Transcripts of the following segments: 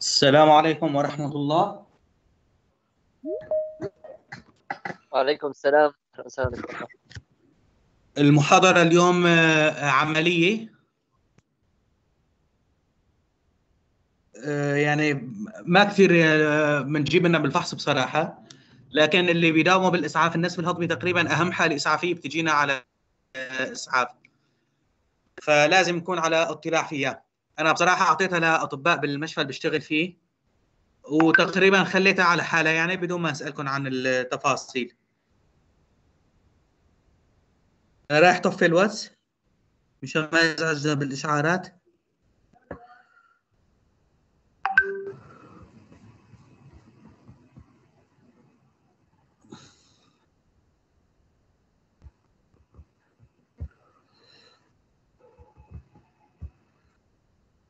السلام عليكم ورحمة الله وعليكم السلام المحاضرة اليوم آه، عملية آه، يعني ما كثير بنجيب آه، لنا بالفحص بصراحة لكن اللي بيداوموا بالاسعاف النسف الهضمي تقريبا اهم حاله اسعافيه بتجينا على اسعاف فلازم نكون على اطلاع فيها انا بصراحه اعطيتها لاطباء بالمشفى اللي بشتغل فيه وتقريبا خليتها على حالها يعني بدون ما اسالكم عن التفاصيل رايح طفي الواتس مشان ما يزعجنا بالاشعارات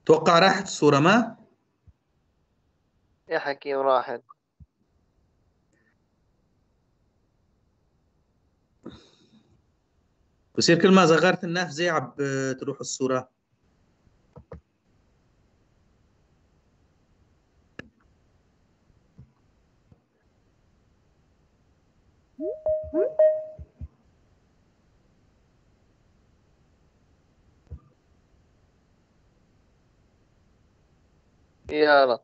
توقع راحت الصورة ما؟ يا حكيم راحت بصير كل ما صغرت الناف زي عب آه، تروح الصوره يلا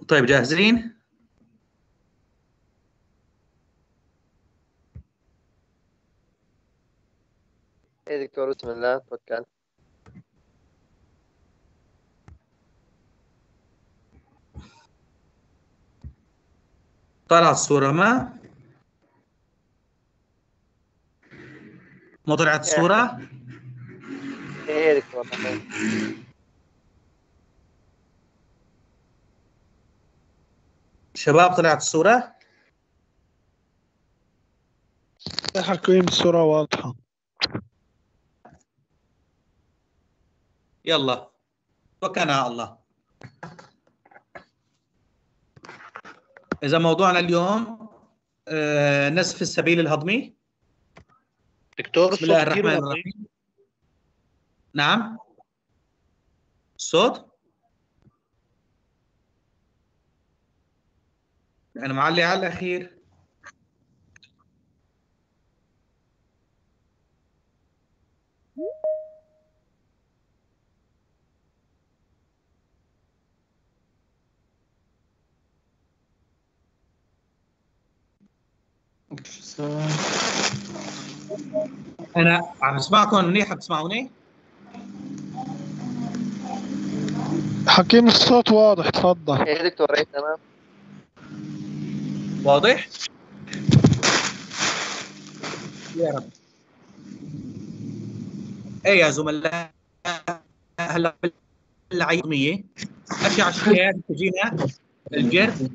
إيه طيب جاهزين؟ ايه دكتور بسم الله توكل طلعت الصورة ما ما طلعت الصورة؟ ايه شباب طلعت الصورة؟ حكيم الصورة واضحة يلا توكلنا على الله إذا موضوعنا اليوم آه، نصف السبيل الهضمي دكتور بسم الله الرحمن إيه؟ الرحيم نعم الصوت انا يعني معلي على الاخير you. انا عم اسمعكم منيح عم تسمعوني؟ حكيم الصوت واضح تفضل ايه دكتور ايه تمام واضح؟ يا رب ايه يا زملاء هلا بالعيطمية اشعة عشان تجينا الجرد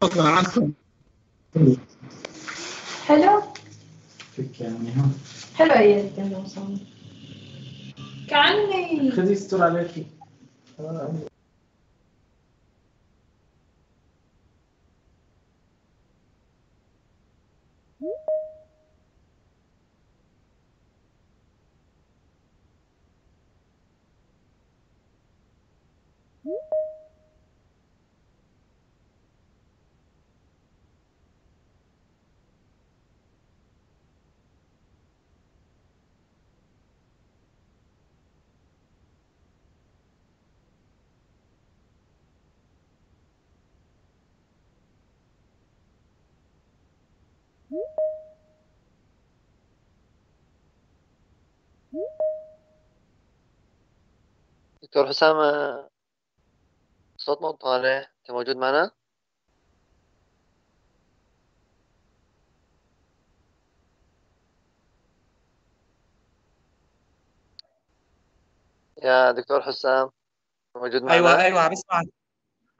حلو حلو ايات كان كأني خذي استر عليكي دكتور حسام صوت مو طالع انت موجود معنا؟ يا دكتور حسام موجود معنا؟ ايوه ايوه عم بسمعك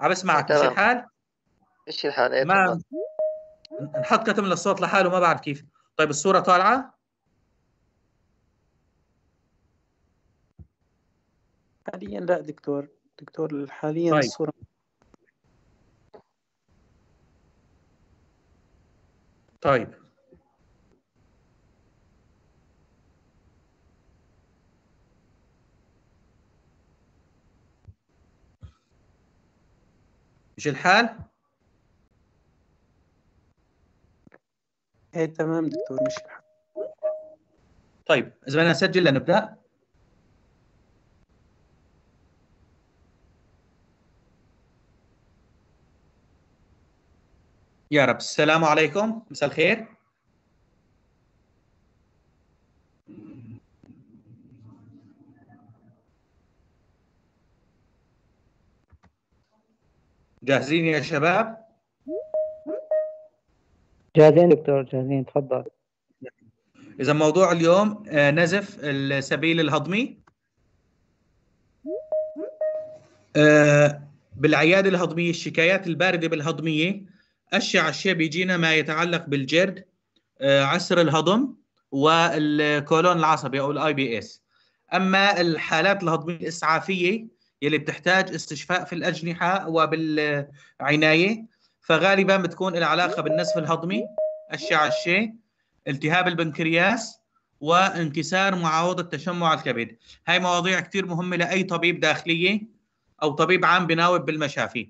عم بسمعك مش الحال؟ ايش الحال ايه ما نحط كتم للصوت لحاله ما بعرف كيف طيب الصوره طالعه؟ حاليا لا دكتور دكتور حاليا طيب. الصورة طيب مش الحال؟ ايه تمام دكتور مش الحال طيب اذا بدنا نسجل لنبدا يا رب السلام عليكم مساء الخير جاهزين يا شباب جاهزين دكتور جاهزين تفضل اذا موضوع اليوم آه، نزف السبيل الهضمي آه، بالعياده الهضميه الشكايات البارده بالهضميه أشياء شيء بيجينا ما يتعلق بالجرد آه، عسر الهضم والكولون العصبي أو الاي بي اس أما الحالات الهضمية الإسعافية يلي بتحتاج استشفاء في الأجنحة وبالعناية فغالبا بتكون العلاقة بالنصف الهضمي أشعة الشيء التهاب البنكرياس وانكسار معاوضة تشمع الكبد هاي مواضيع كتير مهمة لأي طبيب داخلية أو طبيب عام بناوب بالمشافي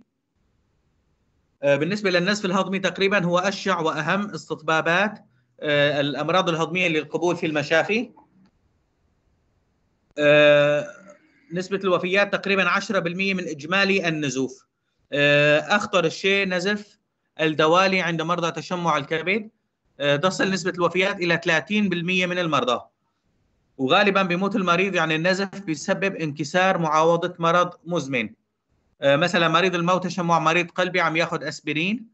آه، بالنسبه للنزف الهضمي تقريبا هو اشع واهم استطبابات آه، الامراض الهضميه للقبول في المشافي آه، نسبه الوفيات تقريبا 10% من اجمالي النزوف اخطر شيء نزف الدوالي عند مرضى تشمع الكبد تصل نسبه الوفيات الى 30% من المرضى وغالبا بموت المريض يعني النزف بسبب انكسار معاوضه مرض مزمن آه، مثلا مريض الموت تشمع مريض قلبي عم ياخذ اسبرين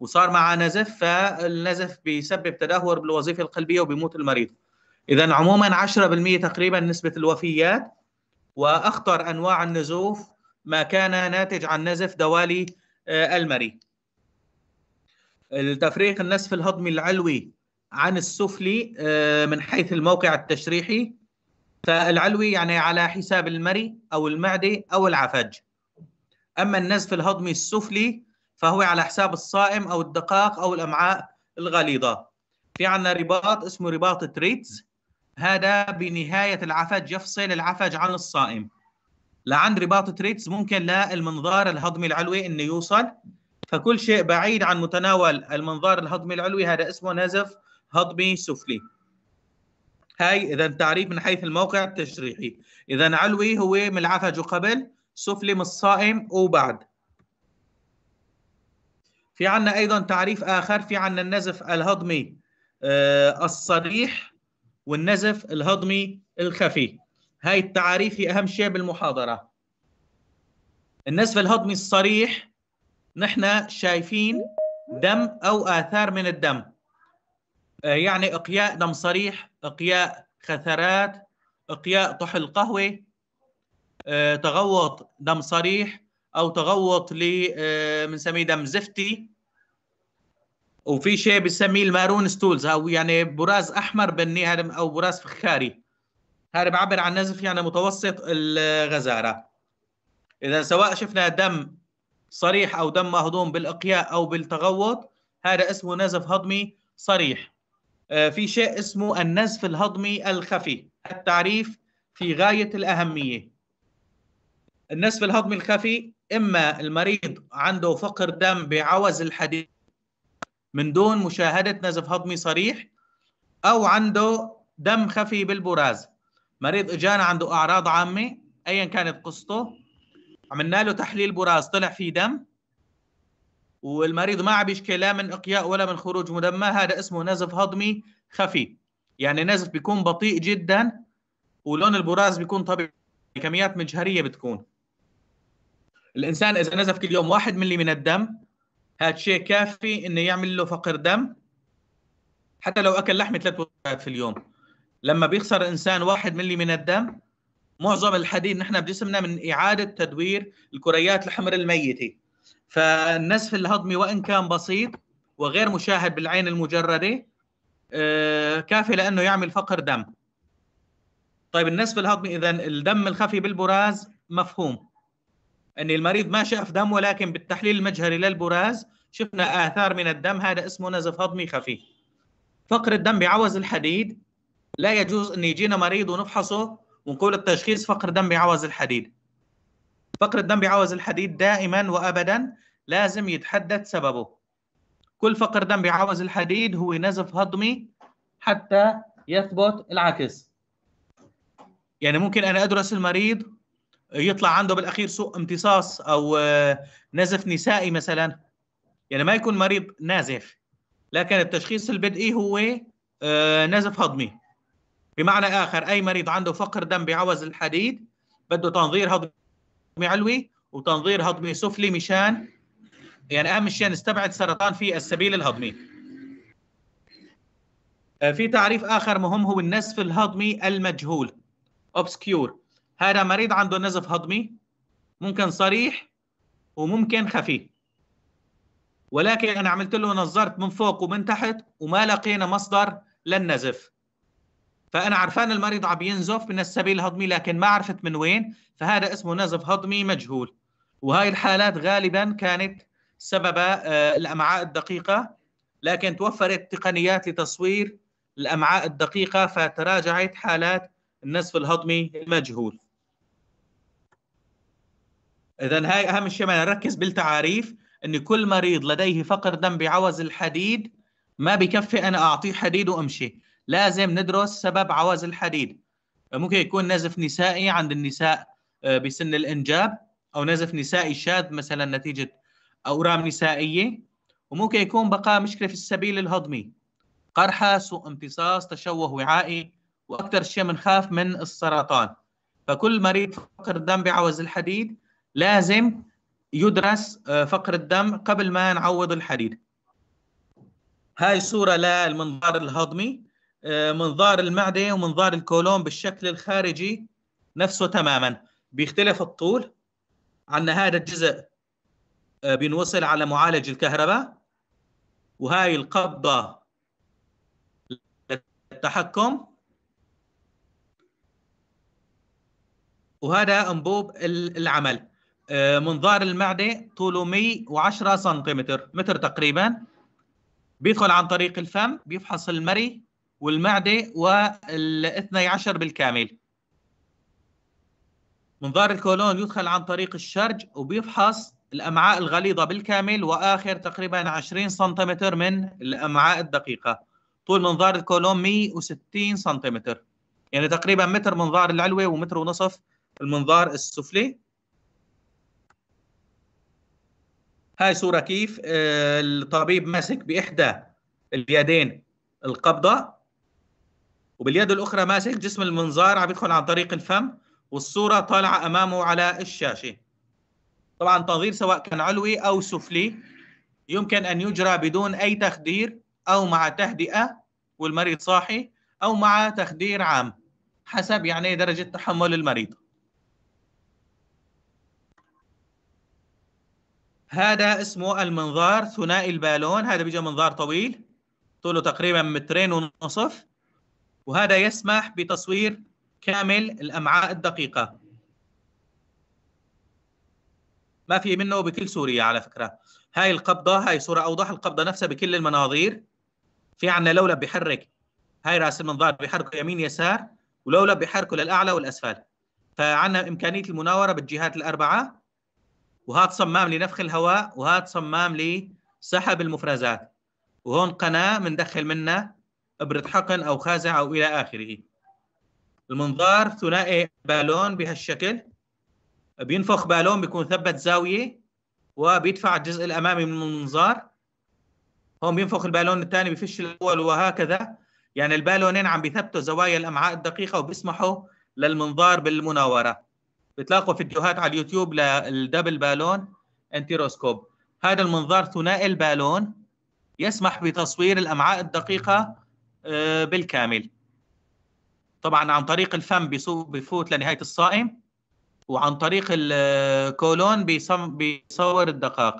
وصار معه نزف فالنزف بيسبب تدهور بالوظيفه القلبيه وبيموت المريض اذا عموما 10% تقريبا نسبه الوفيات واخطر انواع النزوف ما كان ناتج عن نزف دوالي آه، المري التفريق النسف الهضمي العلوي عن السفلي آه، من حيث الموقع التشريحي فالعلوي يعني على حساب المري او المعده او العفج أما النزف الهضمي السفلي فهو على حساب الصائم أو الدقاق أو الأمعاء الغليظة في عندنا رباط اسمه رباط تريتز هذا بنهاية العفج يفصل العفج عن الصائم لعند رباط تريتز ممكن للمنظار الهضمي العلوي أنه يوصل فكل شيء بعيد عن متناول المنظار الهضمي العلوي هذا اسمه نزف هضمي سفلي هاي اذا تعريف من حيث الموقع التشريحي اذا علوي هو من العفج وقبل من الصائم وبعد في عنا أيضا تعريف آخر في عنا النزف الهضمي آه، الصريح والنزف الهضمي الخفي هاي التعاريف هي أهم شيء بالمحاضرة النزف الهضمي الصريح نحن شايفين دم أو آثار من الدم آه، يعني إقياء دم صريح إقياء خثرات إقياء طحل قهوة آه، تغوط دم صريح او تغوط ل بنسميه آه، دم زفتي وفي شيء بنسميه المارون ستولز او يعني براز احمر بني هذا او براز فخاري هذا بعبر عن نزف يعني متوسط الغزاره اذا سواء شفنا دم صريح او دم مهضوم بالاقياء او بالتغوط هذا اسمه نزف هضمي صريح آه، في شيء اسمه النزف الهضمي الخفي التعريف في غايه الاهميه النسف الهضمي الخفي اما المريض عنده فقر دم بعوز الحديد من دون مشاهده نزف هضمي صريح او عنده دم خفي بالبراز مريض اجانا عنده اعراض عامه ايا كانت قصته عملنا له تحليل براز طلع فيه دم والمريض ما عم يشكي لا من اقياء ولا من خروج مدمى هذا اسمه نزف هضمي خفي يعني نزف بيكون بطيء جدا ولون البراز بيكون طبيعي كميات مجهريه بتكون الانسان اذا نزف كل يوم واحد ملي من الدم هذا شيء كافي انه يعمل له فقر دم حتى لو اكل لحمه ثلاث وجبات في اليوم لما بيخسر الانسان واحد ملي من الدم معظم الحديد نحن بجسمنا من اعاده تدوير الكريات الحمر الميته فالنزف الهضمي وان كان بسيط وغير مشاهد بالعين المجرده آه، كافي لانه يعمل فقر دم طيب النزف الهضمي اذا الدم الخفي بالبراز مفهوم ان المريض ما شاف دم ولكن بالتحليل المجهري للبراز شفنا اثار من الدم هذا اسمه نزف هضمي خفيف فقر الدم بعوز الحديد لا يجوز ان يجينا مريض ونفحصه ونقول التشخيص فقر دم بعوز الحديد فقر الدم بعوز الحديد دائما وابدا لازم يتحدد سببه كل فقر دم بعوز الحديد هو نزف هضمي حتى يثبت العكس يعني ممكن انا ادرس المريض يطلع عنده بالاخير سوء امتصاص او آه، نزف نسائي مثلا يعني ما يكون مريض نازف لكن التشخيص البدئي هو آه، نزف هضمي بمعنى اخر اي مريض عنده فقر دم بعوز الحديد بده تنظير هضمي علوي وتنظير هضمي سفلي مشان يعني اهم شيء نستبعد سرطان في السبيل الهضمي آه، في تعريف اخر مهم هو النزف الهضمي المجهول obscure هذا مريض عنده نزف هضمي ممكن صريح وممكن خفي ولكن انا عملت له نظرت من فوق ومن تحت وما لقينا مصدر للنزف فانا عرفان المريض عم ينزف من السبيل الهضمي لكن ما عرفت من وين فهذا اسمه نزف هضمي مجهول وهاي الحالات غالبا كانت سبب آه، الامعاء الدقيقه لكن توفرت تقنيات لتصوير الامعاء الدقيقه فتراجعت حالات النزف الهضمي المجهول اذا هاي اهم شيء ما نركز بالتعاريف ان كل مريض لديه فقر دم بعوز الحديد ما بكفي انا اعطيه حديد وامشي لازم ندرس سبب عوز الحديد ممكن يكون نزف نسائي عند النساء آه، بسن الانجاب او نزف نسائي شاذ مثلا نتيجه اورام نسائيه وممكن يكون بقاء مشكله في السبيل الهضمي قرحه سوء امتصاص تشوه وعائي واكثر شيء بنخاف من, من السرطان فكل مريض فقر دم بعوز الحديد لازم يدرس آه، فقر الدم قبل ما نعوض الحديد هاي صورة للمنظار الهضمي آه، منظار المعدة ومنظار الكولون بالشكل الخارجي نفسه تماما بيختلف الطول عندنا هذا الجزء آه، بينوصل على معالج الكهرباء وهاي القبضة للتحكم وهذا انبوب العمل آه، منظار المعده طوله 110 سنتيمتر متر تقريبا بيدخل عن طريق الفم بيفحص المري والمعده والاثني عشر بالكامل منظار الكولون يدخل عن طريق الشرج وبيفحص الامعاء الغليظه بالكامل واخر تقريبا 20 سنتيمتر من الامعاء الدقيقه طول منظار الكولون 160 سنتيمتر يعني تقريبا متر منظار العلوي ومتر ونصف المنظار السفلي هاي صورة كيف آه، الطبيب ماسك بإحدى اليدين القبضة وباليد الأخرى ماسك جسم المنظار عم يدخل عن طريق الفم والصورة طالعة أمامه على الشاشة طبعا تنظير سواء كان علوي أو سفلي يمكن أن يجرى بدون أي تخدير أو مع تهدئة والمريض صاحي أو مع تخدير عام حسب يعني درجة تحمل المريض هذا اسمه المنظار ثنائي البالون هذا بيجي منظار طويل طوله تقريبا مترين ونصف وهذا يسمح بتصوير كامل الأمعاء الدقيقة ما في منه بكل سوريا على فكرة هاي القبضة هاي صورة أوضح القبضة نفسها بكل المناظير في عندنا لولب بيحرك هاي راس المنظار بيحركه يمين يسار ولولب بيحركه للأعلى والأسفل فعندنا إمكانية المناورة بالجهات الأربعة وهذا صمام لنفخ الهواء وهذا صمام لسحب المفرزات وهون قناه بندخل منها ابره حقن او خازع او الى اخره المنظار ثنائي بالون بهالشكل بينفخ بالون بيكون ثبت زاويه وبيدفع الجزء الامامي من المنظار هون بينفخ البالون الثاني بفش الاول وهكذا يعني البالونين عم بيثبتوا زوايا الامعاء الدقيقه وبيسمحوا للمنظار بالمناوره بتلاقوا فيديوهات على اليوتيوب للدبل بالون انتيروسكوب هذا المنظار ثنائي البالون يسمح بتصوير الامعاء الدقيقه آه، بالكامل طبعا عن طريق الفم بفوت لنهايه الصائم وعن طريق الكولون بيصور الدقائق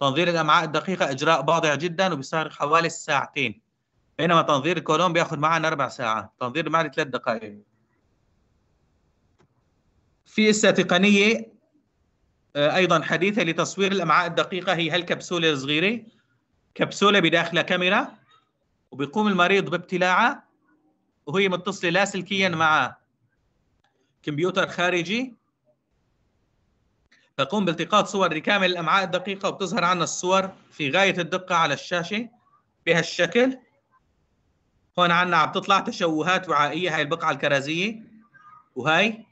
تنظير الامعاء الدقيقه اجراء باضع جدا وبيصير حوالي الساعتين بينما تنظير الكولون بياخذ معنا اربع ساعه تنظير المعده ثلاث دقائق في اسا تقنيه آه، ايضا حديثه لتصوير الامعاء الدقيقه هي هالكبسوله الصغيره كبسوله بداخلها كاميرا وبيقوم المريض بابتلاعها وهي متصله لاسلكيا مع كمبيوتر خارجي تقوم بالتقاط صور لكامل الامعاء الدقيقه وبتظهر عنا الصور في غايه الدقه على الشاشه بهالشكل هون عنا عم تطلع تشوهات وعائيه هاي البقعه الكرزيه وهي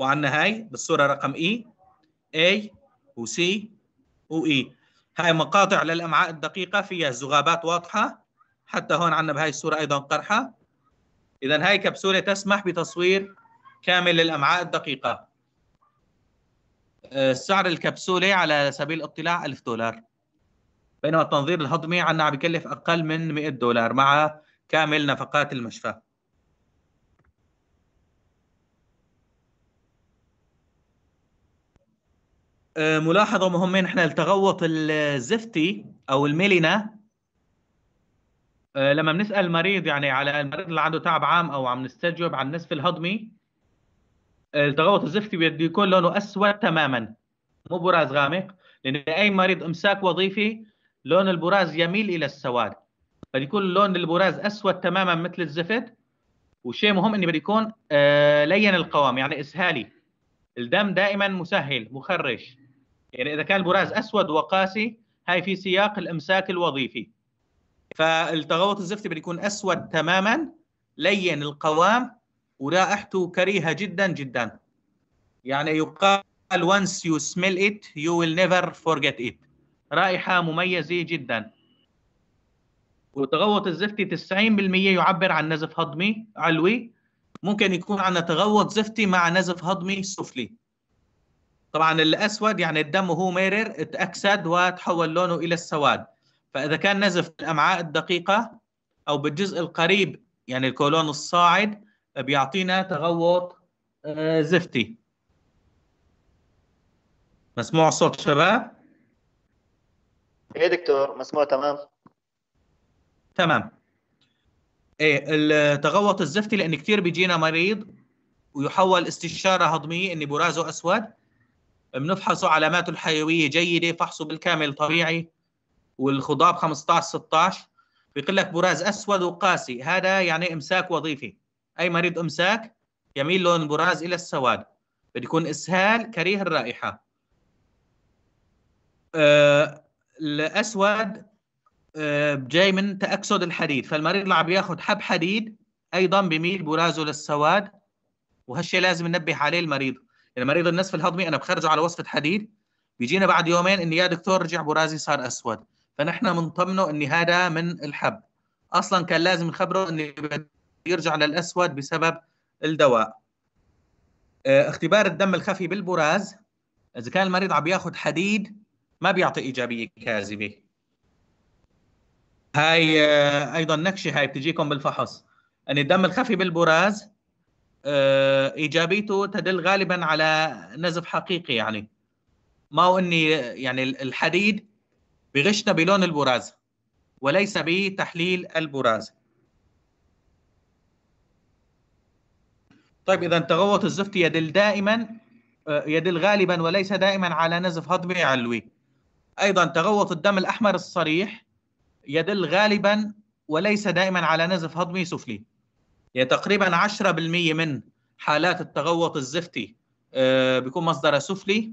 وعندنا هاي بالصورة رقم اي e، A و C و E هاي مقاطع للأمعاء الدقيقة فيها زغابات واضحة حتى هون عندنا بهاي الصورة أيضا قرحة إذا هاي كبسولة تسمح بتصوير كامل للأمعاء الدقيقة آه، سعر الكبسولة على سبيل الاطلاع 1000 دولار بينما التنظير الهضمي عندنا عم بكلف أقل من 100 دولار مع كامل نفقات المشفى آه، ملاحظه مهمه نحن التغوط الزفتي او الميلينا آه، لما بنسال مريض يعني على المريض اللي عنده تعب عام او عم نستجوب عن النسف الهضمي آه، التغوط الزفتي بده يكون لونه اسود تماما مو براز غامق لان اي مريض امساك وظيفي لون البراز يميل الى السواد بده يكون لون البراز اسود تماما مثل الزفت وشيء مهم انه بده يكون لين القوام يعني اسهالي الدم دائما مسهل مخرج يعني اذا كان البراز اسود وقاسي هاي في سياق الامساك الوظيفي فالتغوط الزفتي بده يكون اسود تماما لين القوام ورائحته كريهه جدا جدا يعني يقال once you smell it you will never forget it رائحه مميزه جدا وتغوط الزفتي 90% يعبر عن نزف هضمي علوي ممكن يكون عندنا تغوط زفتي مع نزف هضمي سفلي طبعا الاسود يعني الدم وهو ميرر اتاكسد وتحول لونه الى السواد فاذا كان نزف في الامعاء الدقيقه او بالجزء القريب يعني الكولون الصاعد بيعطينا تغوط آه، زفتي مسموع صوت شباب ايه دكتور مسموع تمام تمام ايه التغوط الزفتي لان كثير بيجينا مريض ويحول استشاره هضميه اني برازه اسود بنفحصه علاماته الحيويه جيده فحصه بالكامل طبيعي والخضاب 15 16 بيقول لك براز اسود وقاسي هذا يعني امساك وظيفي اي مريض امساك يميل لون البراز الى السواد بده يكون اسهال كريه الرائحه أه، الاسود أه، جاي من تاكسد الحديد فالمريض اللي عم ياخذ حب حديد ايضا بميل برازه للسواد وهالشيء لازم ننبه عليه المريض لما اريد النسف الهضمي انا بخرجه على وصفه حديد بيجينا بعد يومين اني يا دكتور رجع برازي صار اسود فنحن بنطمنه ان هذا من الحب اصلا كان لازم نخبره انه يرجع للاسود بسبب الدواء آه، اختبار الدم الخفي بالبراز اذا كان المريض عم ياخذ حديد ما بيعطي ايجابيه كاذبه هاي آه، ايضا نكشه هاي بتجيكم بالفحص ان الدم الخفي بالبراز آه، ايجابيته تدل غالبا على نزف حقيقي يعني ما هو اني يعني الحديد بغشنا بلون البراز وليس بتحليل البراز طيب اذا تغوط الزفت يدل دائما آه، يدل غالبا وليس دائما على نزف هضمي علوي ايضا تغوط الدم الاحمر الصريح يدل غالبا وليس دائما على نزف هضمي سفلي هي تقريبا 10% من حالات التغوط الزفتي آه، بيكون مصدرها سفلي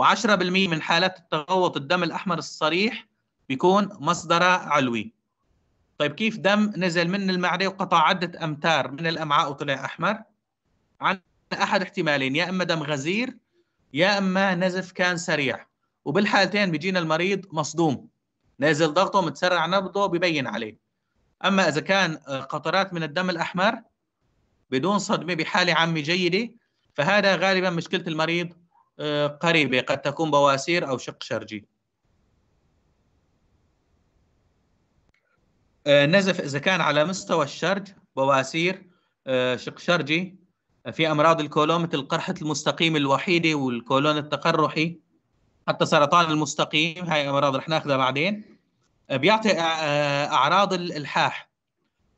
و10% من حالات التغوط الدم الاحمر الصريح بيكون مصدرها علوي طيب كيف دم نزل من المعده وقطع عده امتار من الامعاء وطلع احمر عن احد احتمالين يا اما دم غزير يا اما نزف كان سريع وبالحالتين بيجينا المريض مصدوم نازل ضغطه متسرع نبضه ببين عليه اما اذا كان آه، قطرات من الدم الاحمر بدون صدمه بحاله عامه جيده فهذا غالبا مشكله المريض آه، قريبه قد تكون بواسير او شق شرجي آه، نزف اذا كان على مستوى الشرج بواسير شق شرجي في امراض الكولون مثل قرحه المستقيم الوحيده والكولون التقرحي حتى سرطان المستقيم هاي امراض رح ناخذها بعدين بيعطي آه، اعراض الالحاح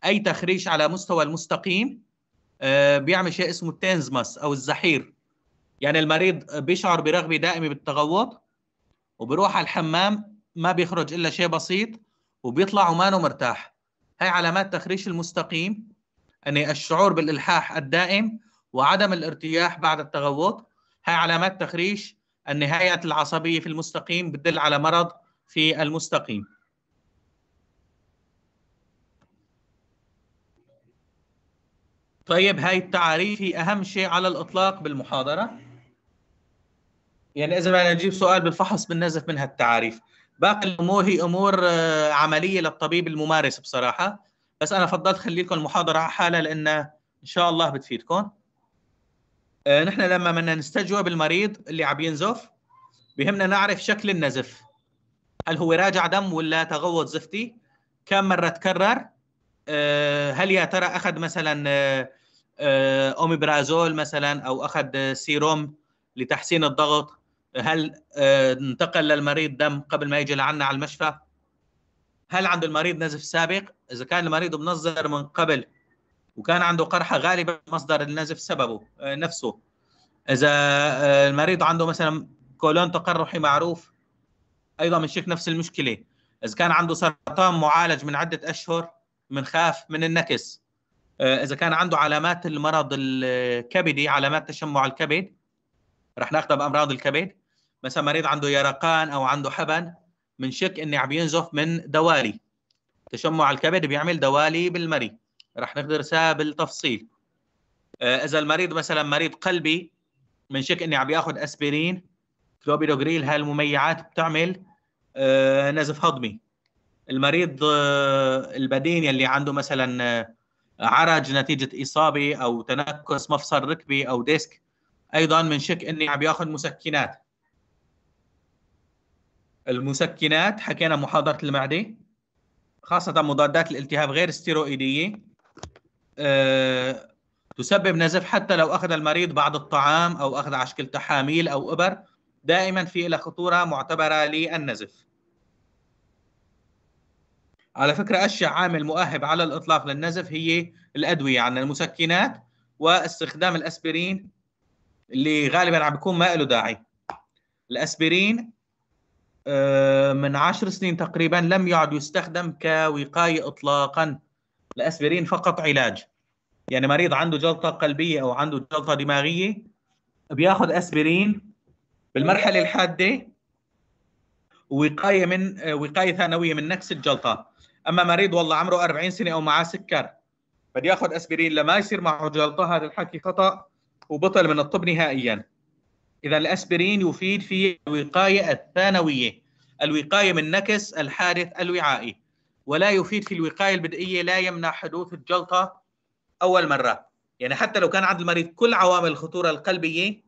اي تخريش على مستوى المستقيم آه، بيعمل شيء اسمه التنزمس او الزحير يعني المريض بيشعر برغبه دائمه بالتغوط وبروح على الحمام ما بيخرج الا شيء بسيط وبيطلع ومانه مرتاح هاي علامات تخريش المستقيم يعني الشعور بالالحاح الدائم وعدم الارتياح بعد التغوط هاي علامات تخريش النهاية العصبية في المستقيم بتدل على مرض في المستقيم طيب هاي التعاريف هي أهم شيء على الإطلاق بالمحاضرة يعني إذا بدنا نجيب سؤال بالفحص بننزف منها التعريف باقي الأمور هي أمور آه، عملية للطبيب الممارس بصراحة بس أنا فضلت خلي لكم المحاضرة على حالها لأن إن شاء الله بتفيدكم آه، نحن لما بدنا نستجوب المريض اللي عم ينزف بهمنا نعرف شكل النزف هل هو راجع دم ولا تغوط زفتي كم مرة تكرر آه، هل يا ترى أخذ مثلا آه، اوميبرازول مثلا او اخذ سيروم لتحسين الضغط هل آه، انتقل للمريض دم قبل ما يجي لعنا على المشفى هل عند المريض نزف سابق اذا كان المريض منظر من قبل وكان عنده قرحه غالبا مصدر النزف سببه آه، نفسه اذا المريض عنده مثلا كولون تقرحي معروف ايضا بنشوف نفس المشكله اذا كان عنده سرطان معالج من عده اشهر بنخاف من, من النكس آه، اذا كان عنده علامات المرض الكبدي علامات تشمع الكبد رح ناخذها بامراض الكبد مثلا مريض عنده يرقان او عنده حبن بنشك اني عم ينزف من دوالي تشمع الكبد بيعمل دوالي بالمري رح ندرسها بالتفصيل آه، اذا المريض مثلا مريض قلبي بنشك اني عم ياخذ اسبرين كلوبيدوغريل المميعات بتعمل آه، نزف هضمي المريض البدين يلي عنده مثلا عرج نتيجه اصابه او تنكس مفصل ركبي او ديسك ايضا من شك اني عم ياخذ مسكنات المسكنات حكينا محاضره المعده خاصه مضادات الالتهاب غير استيرويديه آه، تسبب نزف حتى لو اخذ المريض بعض الطعام او اخذ على شكل تحاميل او ابر دائما في لها خطوره معتبره للنزف على فكره اشع عامل مؤهب على الاطلاق للنزف هي الادويه عن المسكنات واستخدام الاسبرين اللي غالبا عم بيكون ما له داعي الاسبرين آه، من عشر سنين تقريبا لم يعد يستخدم كوقاية إطلاقا الأسبرين فقط علاج يعني مريض عنده جلطة قلبية أو عنده جلطة دماغية بياخذ أسبرين بالمرحلة الحادة وقاية من آه، وقاية ثانوية من نكس الجلطة اما مريض والله عمره 40 سنه او معاه سكر بده ياخذ اسبرين لما يصير معه جلطه هذا الحكي خطا وبطل من الطب نهائيا اذا الاسبرين يفيد في الوقايه الثانويه الوقايه من نكس الحادث الوعائي ولا يفيد في الوقايه البدئيه لا يمنع حدوث الجلطه اول مره يعني حتى لو كان عند المريض كل عوامل الخطوره القلبيه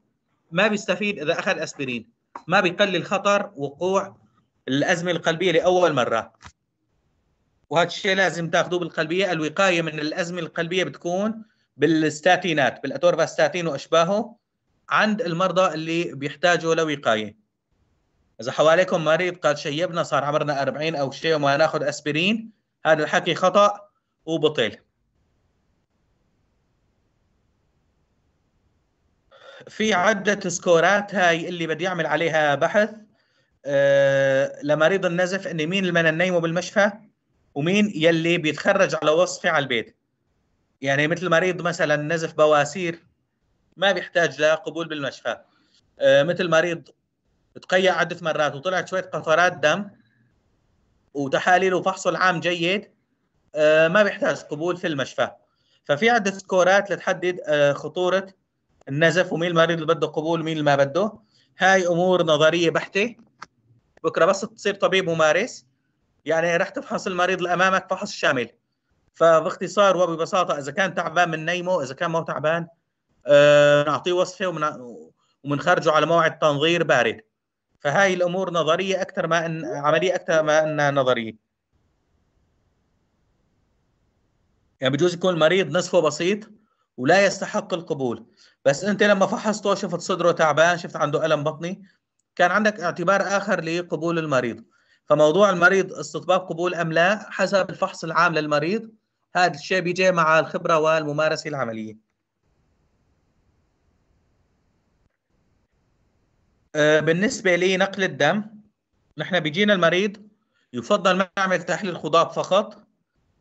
ما بيستفيد اذا اخذ اسبرين ما بيقلل خطر وقوع الازمه القلبيه لاول مره وهذا الشيء لازم تاخذوه بالقلبيه الوقايه من الازمه القلبيه بتكون بالستاتينات بالاتورفاستاتين واشباهه عند المرضى اللي بيحتاجوا لوقايه اذا حواليكم مريض قال شيبنا صار عمرنا 40 او شيء وما ناخذ اسبرين هذا الحكي خطا وبطل في عدة سكورات هاي اللي بدي أعمل عليها بحث أه لمريض النزف أني مين اللي بدنا بالمشفى ومين يلي بيتخرج على وصفي على البيت يعني مثل مريض مثلا نزف بواسير ما بيحتاج لقبول بالمشفى آه، مثل مريض تقيأ عدة مرات وطلعت شوية قطرات دم وتحاليل وفحصه العام جيد آه، ما بيحتاج قبول في المشفى ففي عدة سكورات لتحدد آه، خطورة النزف ومين المريض اللي بده قبول ومين اللي ما بده هاي أمور نظرية بحتة بكرة بس تصير طبيب ممارس يعني رح تفحص المريض اللي امامك فحص شامل فباختصار وببساطه اذا كان تعبان من نيمه اذا كان مو تعبان آه، نعطيه وصفه وبنخرجه على موعد تنظير بارد فهاي الامور نظريه اكثر ما ان عمليه اكثر ما انها نظريه يعني بجوز يكون المريض نصفه بسيط ولا يستحق القبول بس انت لما فحصته شفت صدره تعبان شفت عنده الم بطني كان عندك اعتبار اخر لقبول المريض فموضوع المريض استطباب قبول ام لا حسب الفحص العام للمريض هذا الشيء بيجي مع الخبره والممارسه العمليه آه، بالنسبه لنقل الدم نحن بيجينا المريض يفضل ما نعمل تحليل خضاب فقط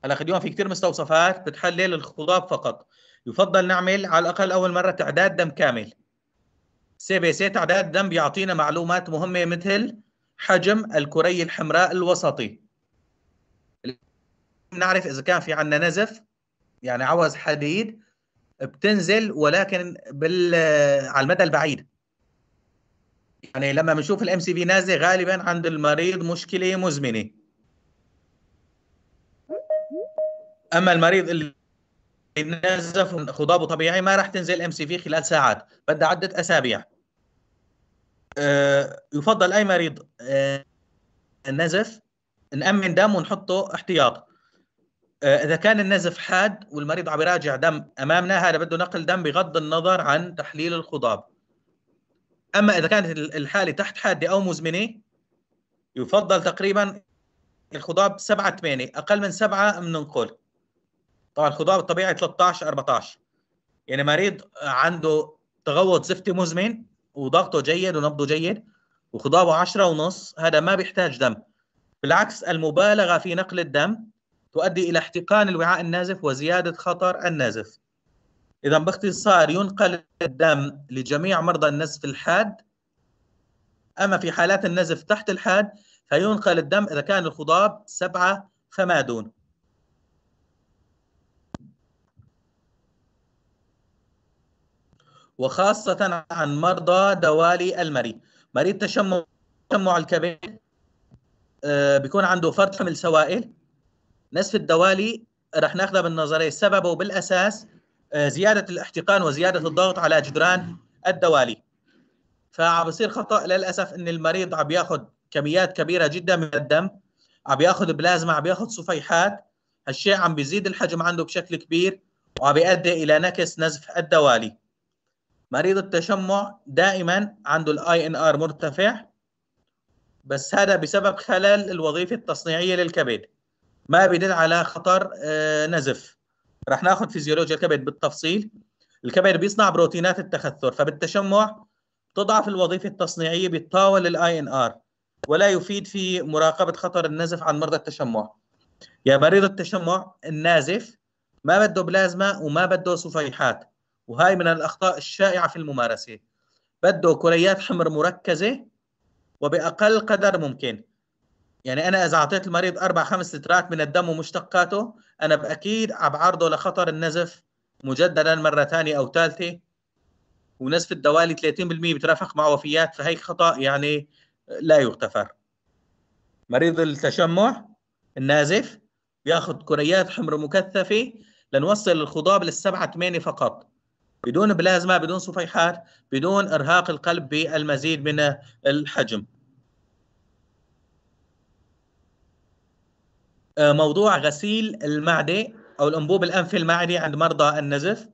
هلا اليوم في كثير مستوصفات بتحلل الخضاب فقط يفضل نعمل على الاقل اول مره تعداد دم كامل سي بي سي تعداد دم بيعطينا معلومات مهمه مثل حجم الكري الحمراء الوسطي نعرف اذا كان في عندنا نزف يعني عوز حديد بتنزل ولكن بال على المدى البعيد يعني لما بنشوف الام سي في نازله غالبا عند المريض مشكله مزمنه اما المريض اللي نزف خضابه طبيعي ما راح تنزل ام سي في خلال ساعات بدها عده اسابيع آه، يفضل اي مريض آه، نزف نأمن دم ونحطه احتياط آه، اذا كان النزف حاد والمريض عم يراجع دم امامنا هذا بده نقل دم بغض النظر عن تحليل الخضاب اما اذا كانت الحاله تحت حاده او مزمنه يفضل تقريبا الخضاب 7 8 اقل من 7 بننقل طبعا الخضاب الطبيعي 13 14 يعني مريض عنده تغوط زفتي مزمن وضغطه جيد ونبضه جيد وخضابه عشرة ونص هذا ما بيحتاج دم بالعكس المبالغة في نقل الدم تؤدي إلى احتقان الوعاء النازف وزيادة خطر النازف إذا باختصار ينقل الدم لجميع مرضى النزف الحاد أما في حالات النزف تحت الحاد فينقل الدم إذا كان الخضاب سبعة فما دون وخاصة عن مرضى دوالي المريء مريض تشمع تشمع الكبد آه، بيكون عنده فرط حمل سوائل نزف الدوالي رح ناخذها بالنظرية سببه بالأساس آه، زيادة الاحتقان وزيادة الضغط على جدران الدوالي فعم بصير خطأ للأسف إن المريض عم ياخذ كميات كبيرة جدا من الدم عم ياخذ بلازما عم ياخذ صفيحات هالشيء عم بيزيد الحجم عنده بشكل كبير وعم بيؤدي إلى نكس نزف الدوالي مريض التشمع دائما عنده الاي ان ار مرتفع بس هذا بسبب خلل الوظيفه التصنيعيه للكبد ما بدل على خطر آه، نزف رح ناخذ فيزيولوجيا الكبد بالتفصيل الكبد بيصنع بروتينات التخثر فبالتشمع تضعف الوظيفه التصنيعيه بتطاول الاي ان ار ولا يفيد في مراقبه خطر النزف عن مرضى التشمع يا مريض التشمع النازف ما بده بلازما وما بده صفيحات وهاي من الأخطاء الشائعة في الممارسة بده كليات حمر مركزة وبأقل قدر ممكن يعني أنا إذا أعطيت المريض أربع خمس لترات من الدم ومشتقاته أنا عم بعرضه لخطر النزف مجددا مرة ثانية أو ثالثة ونزف الدوالي 30% بترافق مع وفيات فهي خطأ يعني لا يغتفر مريض التشمع النازف بياخذ كريات حمر مكثفه لنوصل الخضاب للسبعه ثمانيه فقط بدون بلازما بدون صفيحات بدون ارهاق القلب بالمزيد من الحجم آه، موضوع غسيل المعده او الانبوب الانفي المعدي عند مرضى النزف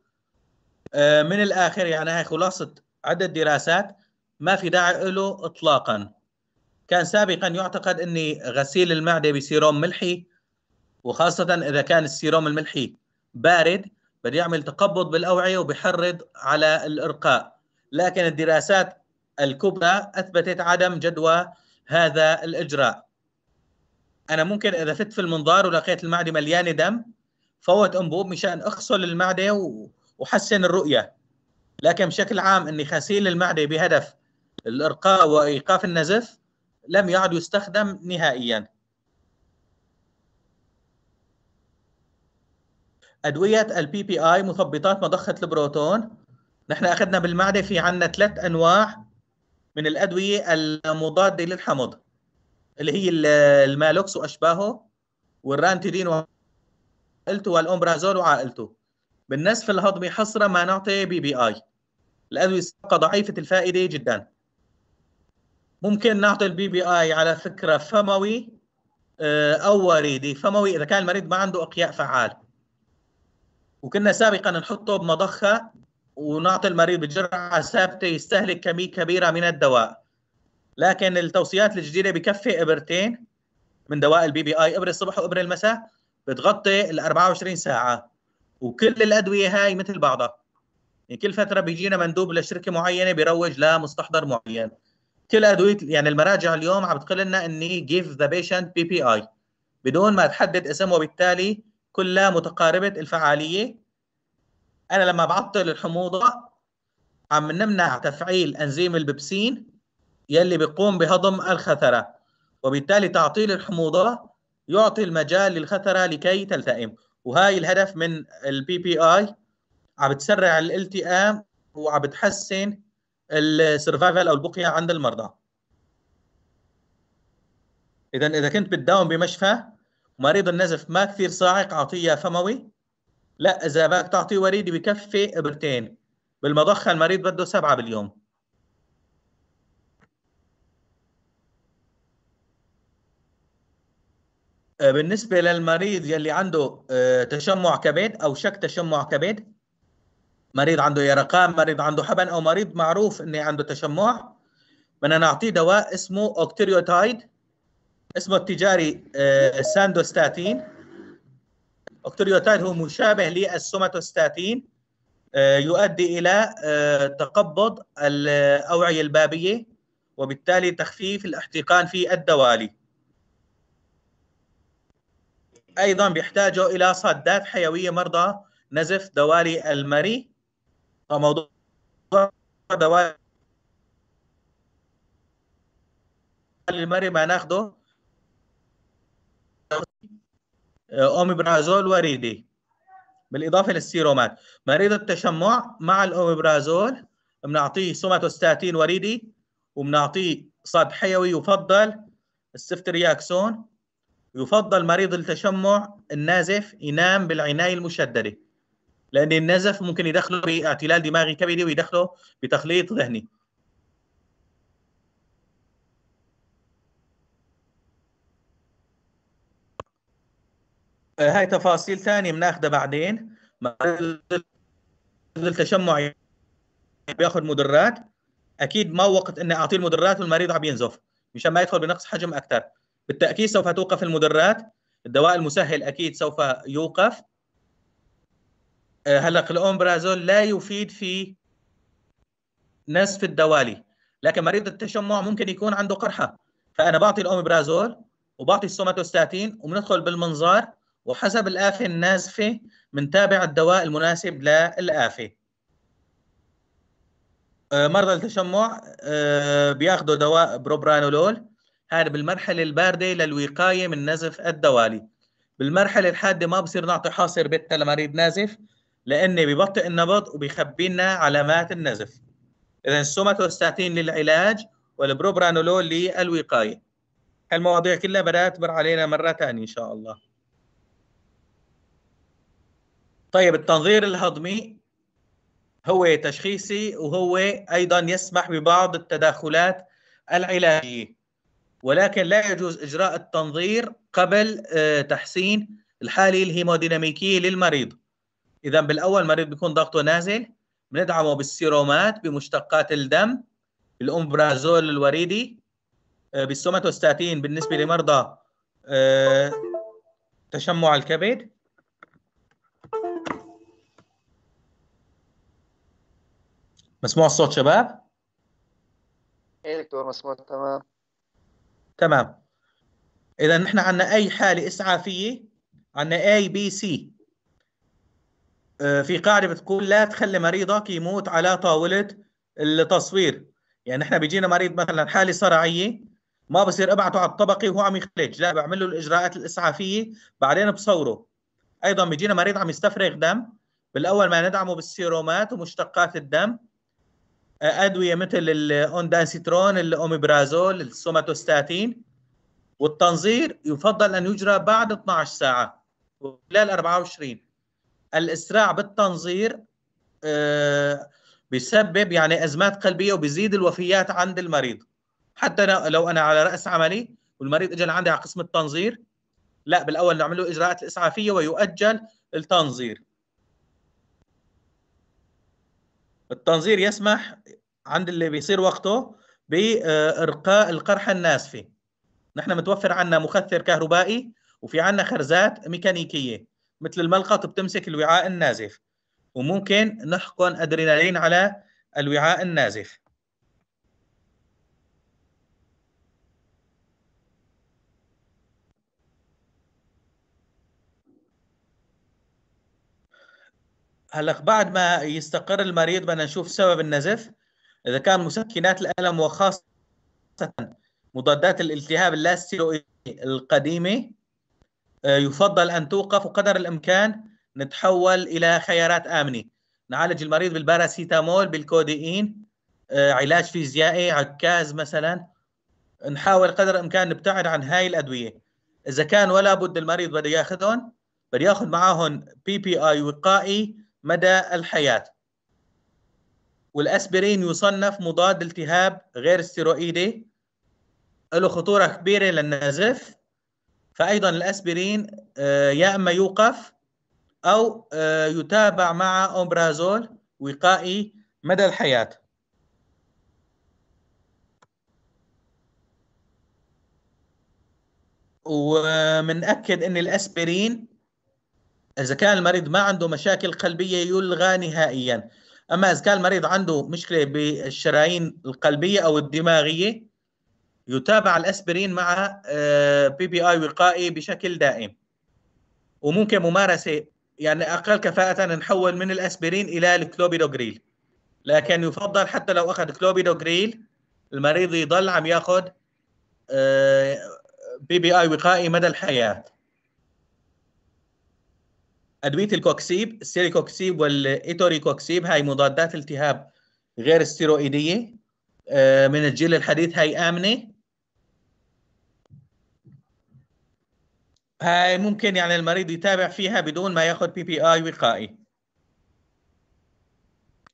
آه، من الاخر يعني هاي خلاصه عده دراسات ما في داعي له اطلاقا كان سابقا يعتقد ان غسيل المعده بسيروم ملحي وخاصه اذا كان السيروم الملحي بارد بده يعمل تقبض بالاوعيه وبحرض على الارقاء لكن الدراسات الكبرى اثبتت عدم جدوى هذا الاجراء انا ممكن اذا فت في المنظار ولقيت المعده مليانه دم فوت انبوب مشان اغسل المعده وحسن الرؤيه لكن بشكل عام اني خسيل المعده بهدف الارقاء وايقاف النزف لم يعد يستخدم نهائيا ادويه البي بي اي مثبطات مضخه البروتون نحن اخذنا بالمعده في عندنا ثلاث انواع من الادويه المضاده للحمض اللي هي المالوكس واشباهه والرانتيدين وعائلته والامبرازول وعائلته بالنسبه الهضمي حصرا ما نعطي بي بي اي الادويه السابقه ضعيفه الفائده جدا ممكن نعطي البي بي اي على فكره فموي آه، او وريدي فموي اذا كان المريض ما عنده اقياء فعال وكنا سابقا نحطه بمضخه ونعطي المريض بجرعه ثابته يستهلك كميه كبيره من الدواء لكن التوصيات الجديده بكفي ابرتين من دواء البي بي اي ابره الصبح وابره المساء بتغطي ال 24 ساعه وكل الادويه هاي مثل بعضها يعني كل فتره بيجينا مندوب لشركه معينه بيروج لمستحضر معين كل ادويه يعني المراجع اليوم عم بتقول لنا اني جيف ذا بيشنت بي بي اي بدون ما تحدد اسم وبالتالي كلها متقاربة الفعالية أنا لما بعطل الحموضة عم نمنع تفعيل أنزيم الببسين يلي بيقوم بهضم الخثرة وبالتالي تعطيل الحموضة يعطي المجال للخثرة لكي تلتئم وهاي الهدف من البي بي اي عم بتسرع الالتئام وعم بتحسن السرفايفل او البقيه عند المرضى اذا اذا كنت بتداوم بمشفى مريض النزف ما كثير صاعق اعطيه فموي لا اذا بدك تعطيه وريدي بكفي ابرتين بالمضخه المريض بده سبعه باليوم آه، بالنسبه للمريض يلي عنده آه، تشمع كبد او شك تشمع كبد مريض عنده يرقان مريض عنده حبن او مريض معروف انه عنده تشمع بدنا نعطيه دواء اسمه اوكتيريوتايد اسمه التجاري آه، ساندوستاتين اوكتوريوتات هو مشابه للسوماتوستاتين آه، يؤدي الى آه، تقبض الاوعيه البابيه وبالتالي تخفيف الاحتقان في الدوالي ايضا بيحتاجوا الى صدات حيويه مرضى نزف دوالي المري وموضوع دوالي المري ما ناخذه اوميبرازول وريدي بالاضافه للسيرومات مريض التشمع مع الاوميبرازول بنعطيه سوماتوستاتين وريدي وبنعطيه صاد حيوي يفضل السفترياكسون يفضل مريض التشمع النازف ينام بالعنايه المشدده لان النزف ممكن يدخله باعتلال دماغي كبدي ويدخله بتخليط ذهني آه، هاي تفاصيل ثانيه بناخذها بعدين التشمع بياخذ مدرات اكيد ما وقت اني اعطيه المدرات والمريض عم ينزف مشان ما يدخل بنقص حجم اكثر بالتاكيد سوف توقف المدرات الدواء المسهل اكيد سوف يوقف آه، هلا الاومبرازول لا يفيد في نزف الدوالي لكن مريض التشمع ممكن يكون عنده قرحه فانا بعطي الاومبرازول وبعطي السوماتوستاتين وبندخل بالمنظار وحسب الآفة النازفة بنتابع الدواء المناسب للآفة آه، مرضى التشمع آه، بياخذوا دواء بروبرانولول هذا بالمرحلة الباردة للوقاية من نزف الدوالي بالمرحلة الحادة ما بصير نعطي حاصر بتا لمريض نازف لأنه ببطئ النبض وبيخبي لنا علامات النزف إذا السوماتوستاتين للعلاج والبروبرانولول للوقاية هالمواضيع كلها بدأت تبر علينا مرة ثانية إن شاء الله طيب التنظير الهضمي هو تشخيصي وهو ايضا يسمح ببعض التدخلات العلاجيه ولكن لا يجوز اجراء التنظير قبل آه، تحسين الحاله الهيموديناميكيه للمريض اذا بالاول المريض بيكون ضغطه نازل بندعمه بالسيرومات بمشتقات الدم الامبرازول الوريدي آه، بالسوماتوستاتين بالنسبه لمرضى آه، تشمع الكبد مسموع الصوت شباب؟ ايه دكتور مسموع تمام تمام اذا نحن عندنا اي حاله اسعافيه عندنا اي بي سي في قاعده بتقول لا تخلي مريضك يموت على طاوله التصوير يعني نحن بيجينا مريض مثلا حاله صرعيه ما بصير ابعته على الطبقي وهو عم يخرج لا بعمل له الاجراءات الاسعافيه بعدين بصوره ايضا بيجينا مريض عم يستفرغ دم بالاول ما ندعمه بالسيرومات ومشتقات الدم ادويه مثل الاونداسيترون الاوميبرازول السوماتوستاتين والتنظير يفضل ان يجرى بعد 12 ساعه وخلال 24 الاسراع بالتنظير آه، بيسبب يعني ازمات قلبيه وبيزيد الوفيات عند المريض حتى لو انا على راس عملي والمريض اجى لعندي على قسم التنظير لا بالاول نعمل له اجراءات الاسعافيه ويؤجل التنظير التنظير يسمح عند اللي بيصير وقته بإرقاء القرحة الناسفة نحن متوفر عندنا مخثر كهربائي وفي عندنا خرزات ميكانيكية مثل الملقط بتمسك الوعاء النازف وممكن نحقن أدرينالين على الوعاء النازف هلا بعد ما يستقر المريض بدنا نشوف سبب النزف اذا كان مسكنات الالم وخاصه مضادات الالتهاب اللاستيرويدي القديمه آه، يفضل ان توقف وقدر الامكان نتحول الى خيارات امنه نعالج المريض بالباراسيتامول بالكوديين آه، علاج فيزيائي عكاز مثلا نحاول قدر الامكان نبتعد عن هاي الادويه اذا كان ولا بد المريض بده ياخذهم بده ياخذ معاهم بي بي اي وقائي مدى الحياة والأسبرين يصنف مضاد التهاب غير استيرويدي له خطورة كبيرة للنزف فأيضا الأسبرين آه، يا إما يوقف أو آه، يتابع مع أمبرازول وقائي مدى الحياة ومنأكد أن الأسبرين إذا كان المريض ما عنده مشاكل قلبية يلغى نهائيا أما إذا كان المريض عنده مشكلة بالشرايين القلبية أو الدماغية يتابع الأسبرين مع بي بي آي وقائي بشكل دائم وممكن ممارسة يعني أقل كفاءة نحول من الأسبرين إلى الكلوبيدوغريل لكن يفضل حتى لو أخذ كلوبيدوغريل المريض يضل عم ياخذ بي بي آي وقائي مدى الحياة ادويه الكوكسيب السيريكوكسيب والايتوريكوكسيب هاي مضادات التهاب غير استيرويديه آه، من الجيل الحديث هاي امنه هاي ممكن يعني المريض يتابع فيها بدون ما ياخذ بي بي اي وقائي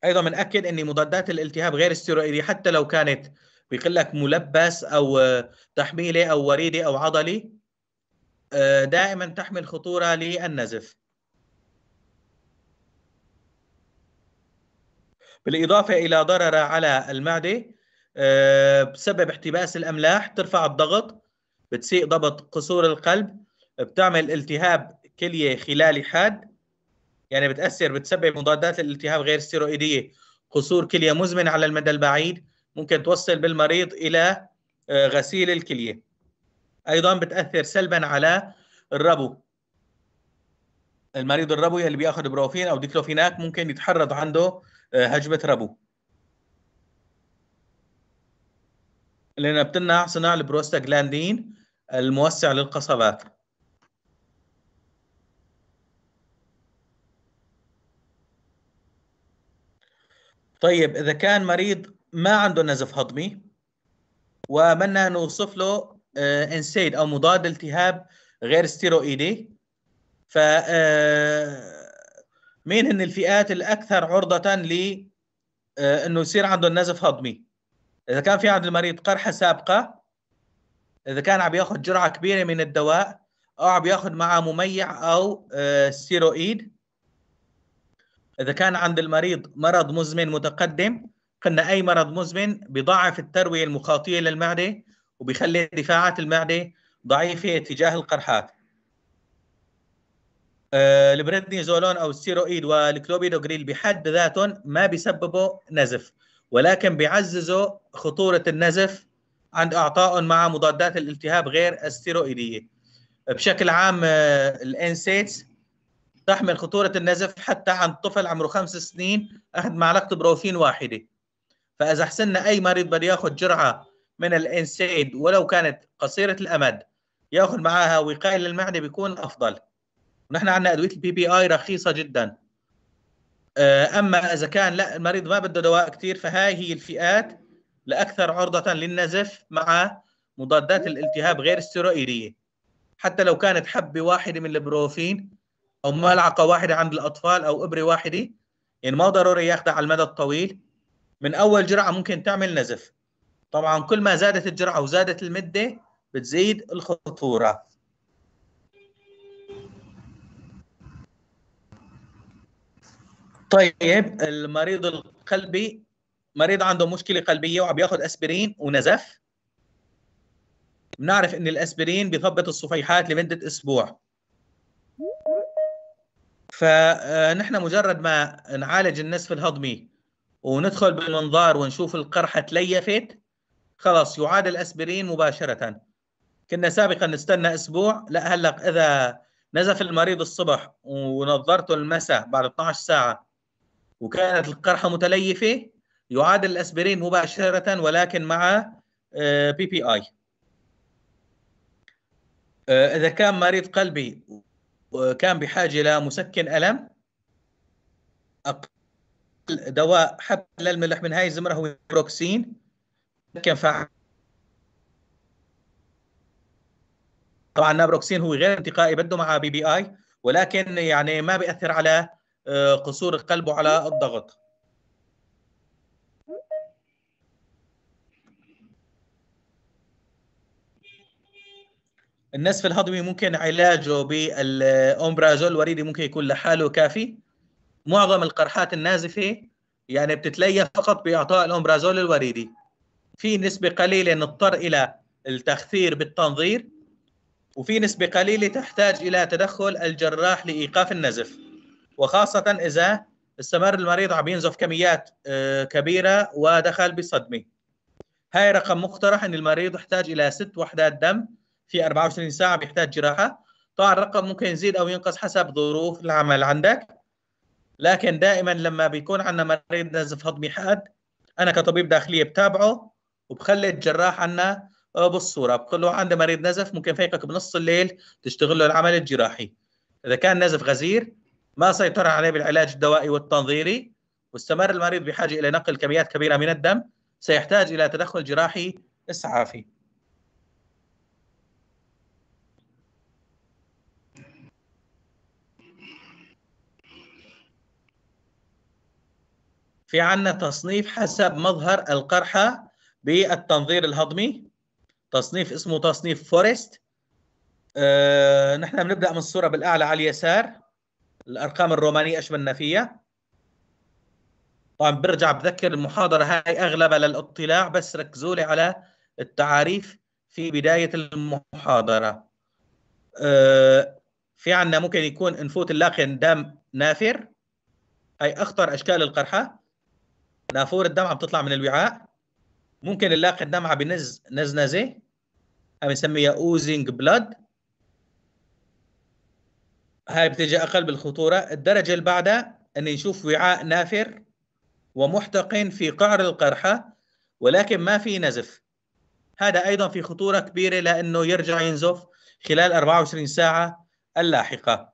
ايضا بناكد ان مضادات الالتهاب غير استيرويدي حتى لو كانت بيقول لك ملبس او آه، تحميله او وريدي او عضلي آه، دائما تحمل خطوره للنزف بالإضافة إلى ضرر على المعدة آه، بسبب احتباس الأملاح ترفع الضغط بتسيء ضبط قصور القلب بتعمل التهاب كلية خلالي حاد يعني بتأثر بتسبب مضادات الالتهاب غير الستيرويدية قصور كلية مزمن على المدى البعيد ممكن توصل بالمريض إلى آه، غسيل الكلية أيضا بتأثر سلبا على الربو المريض الربوي اللي بياخذ بروفين او ديكلوفيناك ممكن يتحرض عنده هجمه آه، ربو لأنها بتمنع صناع البروستاجلاندين الموسع للقصبات طيب إذا كان مريض ما عنده نزف هضمي ومنا نوصف له آه، انسيد أو مضاد التهاب غير ستيرويدي ف آه، مين هن الفئات الاكثر عرضه ل آه، انه يصير عندهم نزف هضمي اذا كان في عند المريض قرحه سابقه اذا كان عم ياخذ جرعه كبيره من الدواء او عم ياخذ معه مميع او آه، ستيرويد اذا كان عند المريض مرض مزمن متقدم قلنا اي مرض مزمن بضعف الترويه المخاطيه للمعده وبيخلي دفاعات المعده ضعيفه تجاه القرحات البريدنيزولون آه، او السيرويد والكلوبيدوغريل بحد ذاتهم ما بيسببوا نزف ولكن بيعززوا خطوره النزف عند اعطائهم مع مضادات الالتهاب غير الستيرويديه بشكل عام آه، الانسيتس تحمل خطوره النزف حتى عند طفل عمره خمس سنين اخذ معلقه بروفين واحده فاذا حسنا اي مريض بده ياخذ جرعه من الانسيد ولو كانت قصيره الامد ياخذ معها وقايه للمعده بيكون افضل ونحن عندنا ادويه البي بي اي رخيصه جدا آه، اما اذا كان لا المريض ما بده دواء كثير فهاي هي الفئات لاكثر عرضه للنزف مع مضادات الالتهاب غير السترويديه حتى لو كانت حبه واحده من البروفين او ملعقه واحده عند الاطفال او ابره واحده يعني ما ضروري ياخذها على المدى الطويل من اول جرعه ممكن تعمل نزف طبعا كل ما زادت الجرعه وزادت المده بتزيد الخطوره طيب المريض القلبي مريض عنده مشكله قلبيه وعم ياخذ اسبرين ونزف بنعرف ان الاسبرين بيثبط الصفيحات لمده اسبوع فنحن مجرد ما نعالج النزف الهضمي وندخل بالمنظار ونشوف القرحه تليفت خلاص يعاد الاسبرين مباشره كنا سابقا نستنى اسبوع لا هلق اذا نزف المريض الصبح ونظرته المساء بعد 12 ساعه وكانت القرحة متليفة يعادل الأسبرين مباشرة ولكن مع بي بي آي إذا كان مريض قلبي وكان آه، بحاجة لمسكن ألم أقل دواء حبل للملح من هاي الزمرة هو بروكسين لكن فعال طبعا نابروكسين هو غير انتقائي بده مع بي بي اي ولكن يعني ما بياثر على آه، قصور القلب على الضغط النسف الهضمي ممكن علاجه بالامبرازول وريدي ممكن يكون لحاله كافي معظم القرحات النازفة يعني بتتلي فقط بإعطاء الامبرازول الوريدي في نسبة قليلة نضطر إلى التخثير بالتنظير وفي نسبة قليلة تحتاج إلى تدخل الجراح لإيقاف النزف وخاصة إذا استمر المريض عم ينزف كميات آه، كبيرة ودخل بصدمة هاي رقم مقترح أن المريض يحتاج إلى ست وحدات دم في 24 ساعة بيحتاج جراحة طبعا الرقم ممكن يزيد أو ينقص حسب ظروف العمل عندك لكن دائما لما بيكون عندنا مريض نزف هضمي حاد أنا كطبيب داخلية بتابعه وبخلي الجراح عنا آه، بالصورة بقول له عندي مريض نزف ممكن فيقك بنص الليل تشتغل له العمل الجراحي إذا كان نزف غزير ما سيطر عليه بالعلاج الدوائي والتنظيري واستمر المريض بحاجة إلى نقل كميات كبيرة من الدم سيحتاج إلى تدخل جراحي إسعافي في عنا تصنيف حسب مظهر القرحة بالتنظير الهضمي تصنيف اسمه تصنيف فورست آه، نحن بنبدأ من الصورة بالأعلى على اليسار الارقام الرومانيه ايش بدنا فيها طبعا برجع بذكر المحاضره هاي اغلبها للاطلاع بس ركزوا لي على التعاريف في بدايه المحاضره أه، في عندنا ممكن يكون انفوت اللاقن دم نافر هي اخطر اشكال القرحه نافوره عم تطلع من الوعاء ممكن نلاقي الدمعه بنز نزنزه بنسميها اوزنج بلاد هاي بتجي اقل بالخطوره الدرجه اللي بعدها ان نشوف وعاء نافر ومحتقن في قعر القرحه ولكن ما في نزف هذا ايضا في خطوره كبيره لانه يرجع ينزف خلال 24 ساعه اللاحقه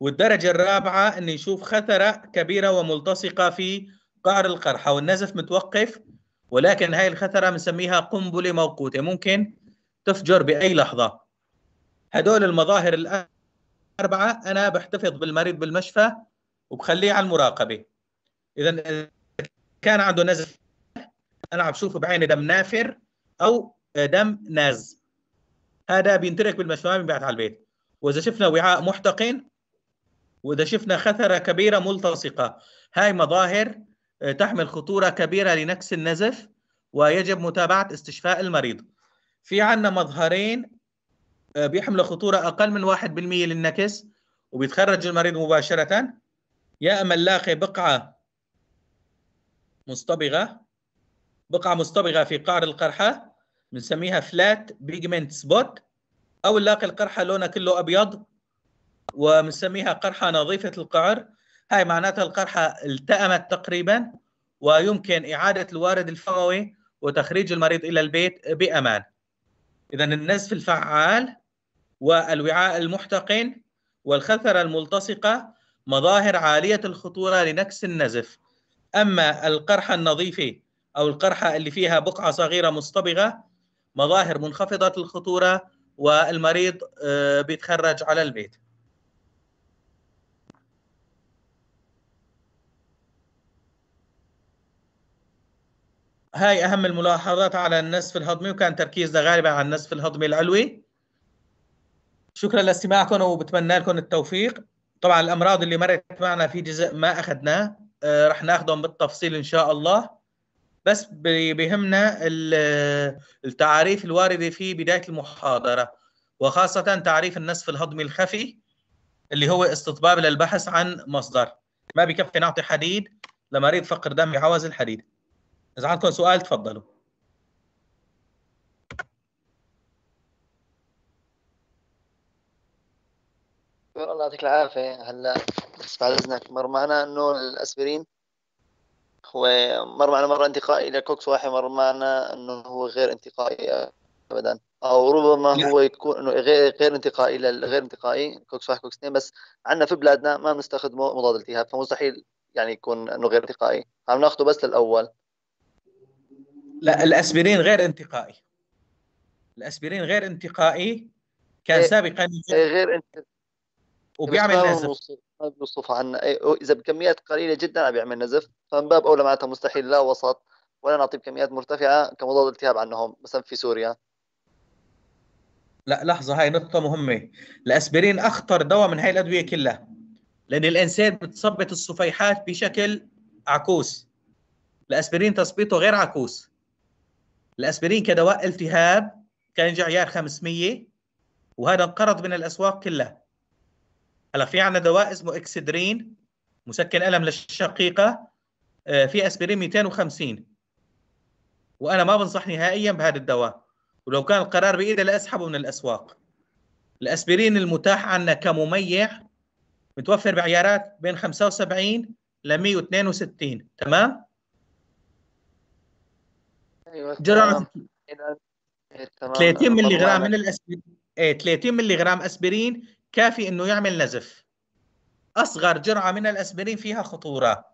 والدرجه الرابعه ان نشوف خثره كبيره وملتصقه في قعر القرحه والنزف متوقف ولكن هاي الخثره بنسميها قنبله موقوته ممكن تفجر باي لحظه هدول المظاهر الان أربعة أنا بحتفظ بالمريض بالمشفى وبخليه على المراقبة إذا كان عنده نزف أنا بشوفه بعيني دم نافر أو دم ناز هذا بينترك بالمشفى ما بينبعث على البيت وإذا شفنا وعاء محتقن وإذا شفنا خثرة كبيرة ملتصقة هاي مظاهر آه، تحمل خطورة كبيرة لنكس النزف ويجب متابعة استشفاء المريض في عنا مظهرين آه، بيحمل خطورة أقل من 1% للنكس وبيتخرج المريض مباشرة يا أما نلاقي بقعة مصطبغة بقعة مصطبغة في قعر القرحة بنسميها فلات بيجمنت سبوت أو نلاقي القرحة لونها كله أبيض وبنسميها قرحة نظيفة القعر هاي معناتها القرحة التأمت تقريبا ويمكن إعادة الوارد الفموي وتخريج المريض إلى البيت بأمان إذا النزف الفعال والوعاء المحتقن والخثرة الملتصقة مظاهر عالية الخطورة لنكس النزف أما القرحة النظيفة أو القرحة اللي فيها بقعة صغيرة مصطبغة مظاهر منخفضة الخطورة والمريض آه، بيتخرج على البيت هاي أهم الملاحظات على النسف الهضمي وكان تركيزنا غالبا على النسف الهضمي العلوي شكرا لاستماعكم وبتمنى لكم التوفيق طبعا الامراض اللي مرت معنا في جزء ما اخذناه آه رح ناخذهم بالتفصيل ان شاء الله بس بيهمنا التعاريف الوارده في بدايه المحاضره وخاصه تعريف النسف الهضمي الخفي اللي هو استطباب للبحث عن مصدر ما بكفي نعطي حديد لمريض فقر دم يعوز الحديد اذا عندكم سؤال تفضلوا الله يعطيك العافية هلا بس بعد إذنك مر معنا إنه الأسبرين هو مر معنا مرة انتقائي لكوكس واحد مر معنا إنه هو غير انتقائي أبدا أو ربما نعم. هو يكون إنه غير غير انتقائي للغير انتقائي كوكس واحد كوكس اثنين بس عندنا في بلادنا ما بنستخدمه مضاد التهاب فمستحيل يعني يكون إنه غير انتقائي عم ناخذه بس للأول لا الأسبرين غير انتقائي الأسبرين غير انتقائي كان إيه. سابقا إيه، غير انتقائي وبيعمل نزف مصطفى عنا إيه، اذا بكميات قليله جدا بيعمل نزف فمباب اولى معناتها مستحيل لا وسط ولا نعطيه بكميات مرتفعه كمضاد التهاب عنهم مثلا في سوريا لا لحظه هاي نقطه مهمه الاسبرين اخطر دواء من هاي الادويه كلها لان الانسان بتثبط الصفيحات بشكل عكوس الاسبرين تثبيته غير عكوس الاسبرين كدواء التهاب كان جعيار 500 وهذا انقرض من الاسواق كلها هلا في عندنا دواء اسمه اكسدرين مسكن الم للشقيقه آه، في اسبرين 250 وانا ما بنصح نهائيا بهذا الدواء ولو كان القرار بايدي لاسحبه من الاسواق الاسبرين المتاح عندنا كمميع متوفر بعيارات بين 75 ل 162 تمام ايوه جرعه 30 إيه، ملغ من الاسبرين ايه 30 ملغ اسبرين كافي انه يعمل نزف اصغر جرعه من الاسبرين فيها خطوره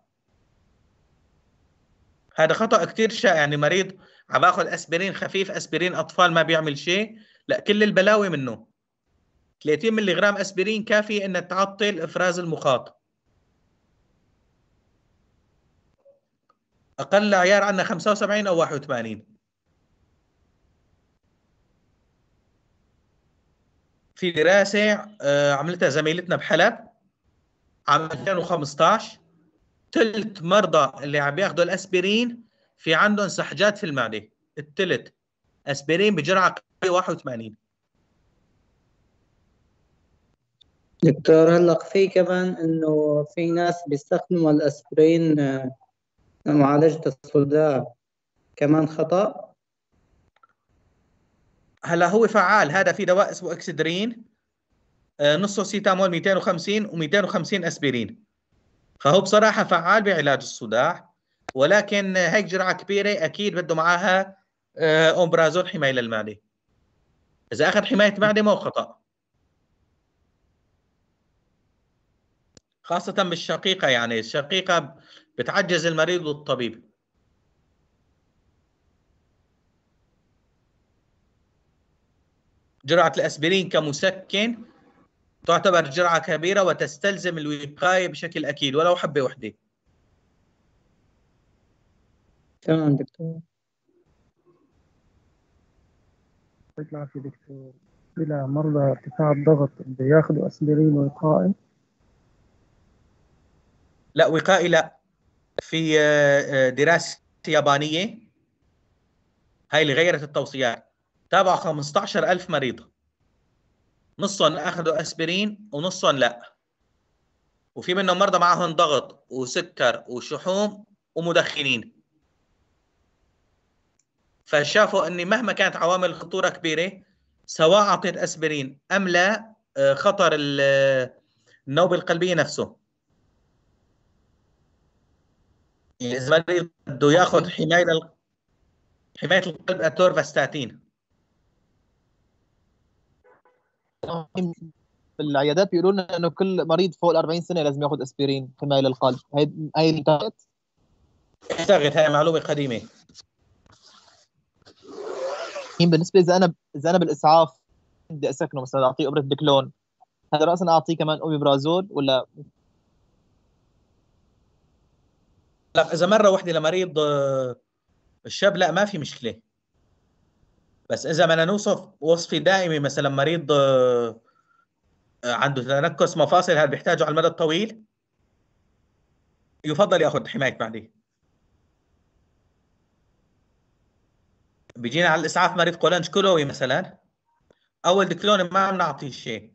هذا خطا كثير شائع يعني مريض عم باخذ اسبرين خفيف اسبرين اطفال ما بيعمل شيء لا كل البلاوي منه 30 ملي جرام اسبرين كافي ان تعطل افراز المخاط اقل عيار عندنا 75 او 81 في دراسه آه، عملتها زميلتنا بحلب عام 2015 ثلث مرضى اللي عم بياخذوا الاسبرين في عندهم سحجات في المعده الثلث اسبرين بجرعه 81 دكتور هلا في كمان انه في ناس بيستخدموا الاسبرين آه، معالجه الصداع كمان خطا هلا هو فعال هذا في دواء اسمه اكسدرين آه، نصه سيتامول 250 و250 اسبرين فهو بصراحه فعال بعلاج الصداع ولكن هيك جرعه كبيره اكيد بده معاها امبرازول آه، حمايه للمعده اذا اخذ حمايه معده مو خطا خاصه بالشقيقه يعني الشقيقه بتعجز المريض والطبيب جرعة الأسبرين كمسكن تعتبر جرعة كبيرة وتستلزم الوقاية بشكل أكيد ولو حبة وحدة تمام دكتور يعطيك العافية دكتور إلى مرضى ارتفاع الضغط بياخذوا ياخذوا أسبرين وقائي لا وقائي لا في آه، آه، دراسة يابانية هاي اللي غيرت التوصيات تابعوا 15000 مريضه نصهم اخذوا اسبرين ونصهم لا وفي منهم مرضى معهم ضغط وسكر وشحوم ومدخنين فشافوا ان مهما كانت عوامل الخطوره كبيره سواء اعطيت اسبرين ام لا آه، خطر آه، النوبه القلبيه نفسه اذا بده ياخذ حمايه حمايه القلب اتورفاستاتين في العيادات بيقولوا لنا انه كل مريض فوق ال 40 سنه لازم ياخذ اسبرين حمايه للقلب هي هي انتهت انتهت هاي معلومه قديمه بالنسبه اذا انا اذا انا بالاسعاف بدي اسكنه مثلا اعطيه ابره دكلون هذا راسا اعطيه كمان برازول ولا لا اذا مره واحده لمريض آه، الشاب لا ما في مشكله بس اذا بدنا نوصف وصفي دائمي مثلا مريض آه، آه، عنده تنكس مفاصل هل بيحتاجه على المدى الطويل يفضل ياخذ حمايه معديه بيجينا على الاسعاف مريض قولنج كلوي مثلا اول دكلون ما عم نعطيه شيء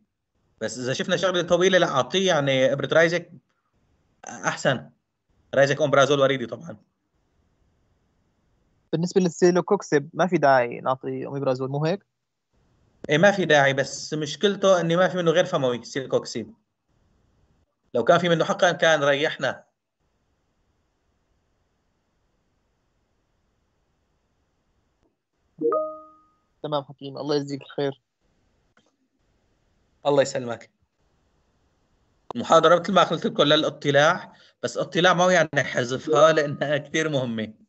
بس اذا شفنا شغله طويله لا اعطيه يعني ابره رايزك احسن رايزك امبرازول وريدي طبعا بالنسبه للسيلوكوكسيب ما في داعي نعطي اوميبرازول مو هيك؟ ايه ما في داعي بس مشكلته اني ما في منه غير فموي سيلوكوكسيب لو كان في منه حقا كان ريحنا تمام حكيم الله يجزيك الخير الله يسلمك المحاضرة مثل ما قلت لكم للاطلاع بس اطلاع ما يعني حذفها لأنها كثير مهمة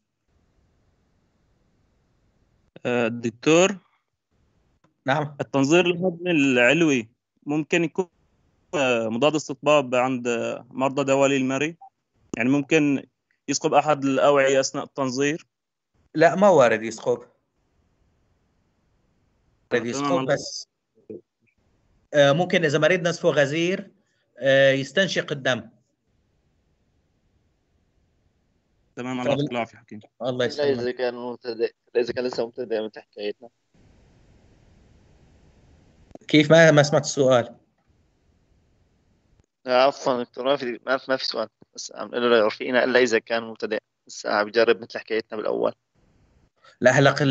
دكتور نعم التنظير الهضمي العلوي ممكن يكون آه، مضاد استطباب عند مرضى دوالي المري يعني ممكن يسقب احد الاوعيه اثناء التنظير لا ما وارد يسقب وارد يسقب بس آه، ممكن اذا مريض نزفه غزير آه، يستنشق الدم تمام الله يعطيك العافيه حكيم الله يسلمك اذا كان مبتدئ اذا كان لسه مبتدئ من حكايتنا كيف ما ما سمعت السؤال عفوا دكتور ما في ما في سؤال بس عم له رفيقنا الا اذا كان مبتدئ بس عم بجرب مثل حكايتنا بالاول لا هلق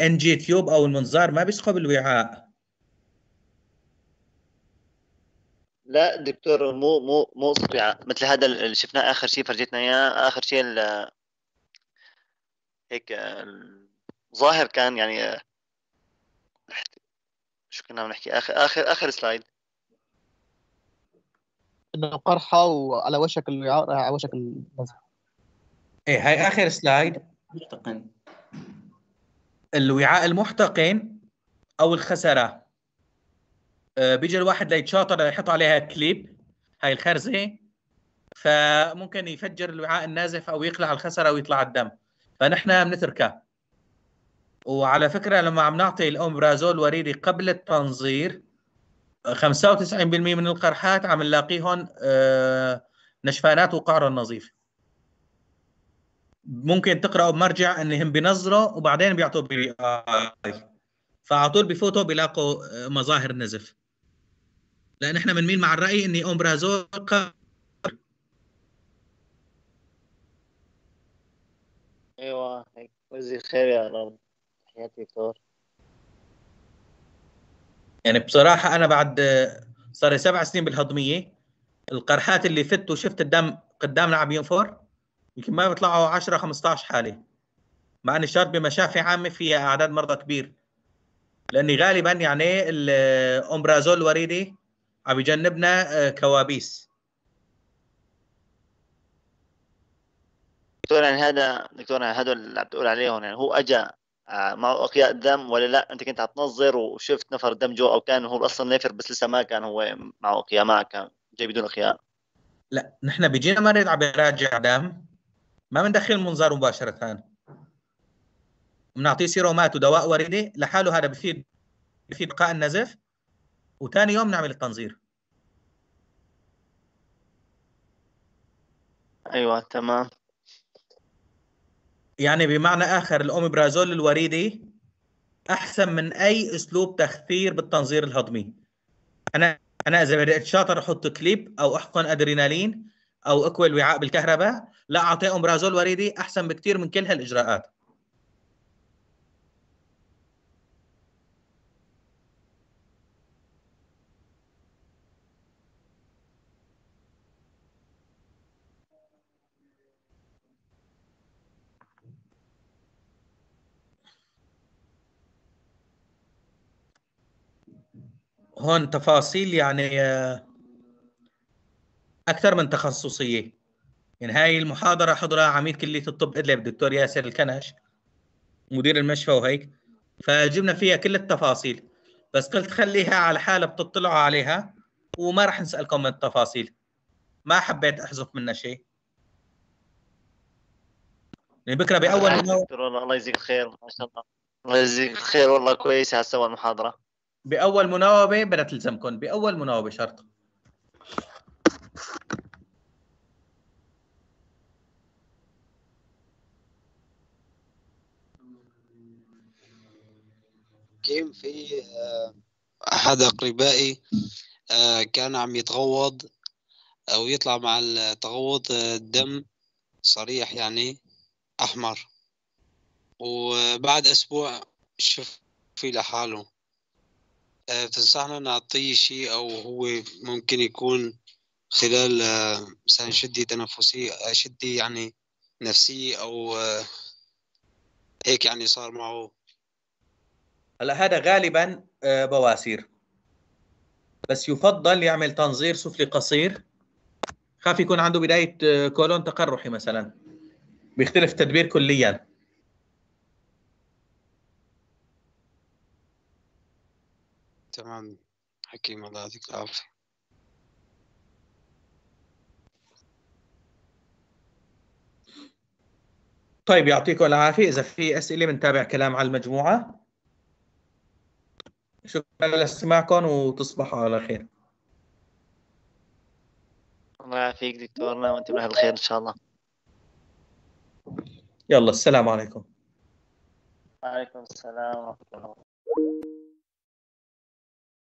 ان جي تيوب او المنظار ما بيسحب الوعاء لا دكتور مو مو مو اصبع مثل هذا اللي شفناه اخر شيء فرجيتنا اياه اخر شيء هيك ظاهر كان يعني شو كنا عم نحكي اخر اخر اخر سلايد انه قرحه وعلى وشك الوعاء على وشك النزع ايه هاي اخر سلايد محتقن الوعاء المحتقن او الخساره آه، بيجي الواحد ليتشاطر يحط عليها كليب هاي الخرزه فممكن يفجر الوعاء النازف او يقلع الخسره او يطلع الدم فنحن بنتركه وعلى فكره لما عم نعطي الاومبرازول وريدي قبل التنظير 95% من القرحات عم نلاقيهم آه، نشفانات وقعر نظيف ممكن تقراوا بمرجع انهم بنظروا وبعدين بيعطوا بي اي فعلى طول بفوتوا بيلاقوا آه، مظاهر نزف لان احنا بنميل مع الراي ان اومبرازول ايوه وزي خير يا رب تحياتي دكتور يعني بصراحه انا بعد صار سبع سنين بالهضميه القرحات اللي فت وشفت الدم قدامنا عم ينفر يمكن ما بيطلعوا 10 15 حاله مع ان الشرط بمشافي عامه فيها اعداد مرضى كبير لاني غالبا يعني الامبرازول آه، الوريدي عم يجنبنا آه، كوابيس دكتور يعني هذا دكتور يعني هذول اللي عم تقول عليهم يعني هو اجى آه، معه اقياء دم ولا لا انت كنت عم تنظر وشفت نفر دم جوا او كان هو اصلا نافر بس لسه ما كان هو معه اقياء ما كان جاي بدون اقياء لا نحن بيجينا مريض عم يراجع دم ما بندخل المنظار مباشره بنعطيه سيرومات ودواء وريدي لحاله هذا بفيد بفيد بقاء النزف وتاني يوم نعمل التنظير ايوه تمام يعني بمعنى اخر الاوميبرازول الوريدي احسن من اي اسلوب تخثير بالتنظير الهضمي انا انا اذا بدي اتشاطر احط كليب او احقن ادرينالين او اكوي الوعاء بالكهرباء لا اعطيه امبرازول وريدي احسن بكثير من كل هالاجراءات هون تفاصيل يعني آه، اكثر من تخصصيه يعني هاي المحاضره حضرها عميد كليه الطب ادلب الدكتور ياسر الكنش مدير المشفى وهيك فجبنا فيها كل التفاصيل بس قلت خليها على حالة بتطلعوا عليها وما راح نسألكم من التفاصيل ما حبيت أحذف منها شيء يعني بكره باول آه، الله يجزيك الخير ما شاء الله الله يجزيك الخير والله كويس على سوى المحاضره باول مناوبه بدها تلزمكم باول مناوبه شرط كان في آه، احد اقربائي آه، كان عم يتغوض او يطلع مع التغوض الدم آه، صريح يعني احمر وبعد اسبوع شف في لحاله آه، تنصحنا نعطيه شيء او هو ممكن يكون خلال آه، مثلا شده تنفسيه شده يعني نفسيه او آه، هيك يعني صار معه هلا هذا غالبا بواسير بس يفضل يعمل تنظير سفلي قصير خاف يكون عنده بدايه كولون تقرحي مثلا بيختلف التدبير كليا تمام حكيم الله يعطيك العافية طيب يعطيكم العافية إذا في أسئلة بنتابع كلام على المجموعة شكرا لاستماعكم وتصبحوا على خير الله يعافيك دكتورنا نعم، وانت بأهل الخير ان شاء الله يلا السلام عليكم وعليكم السلام ورحمه الله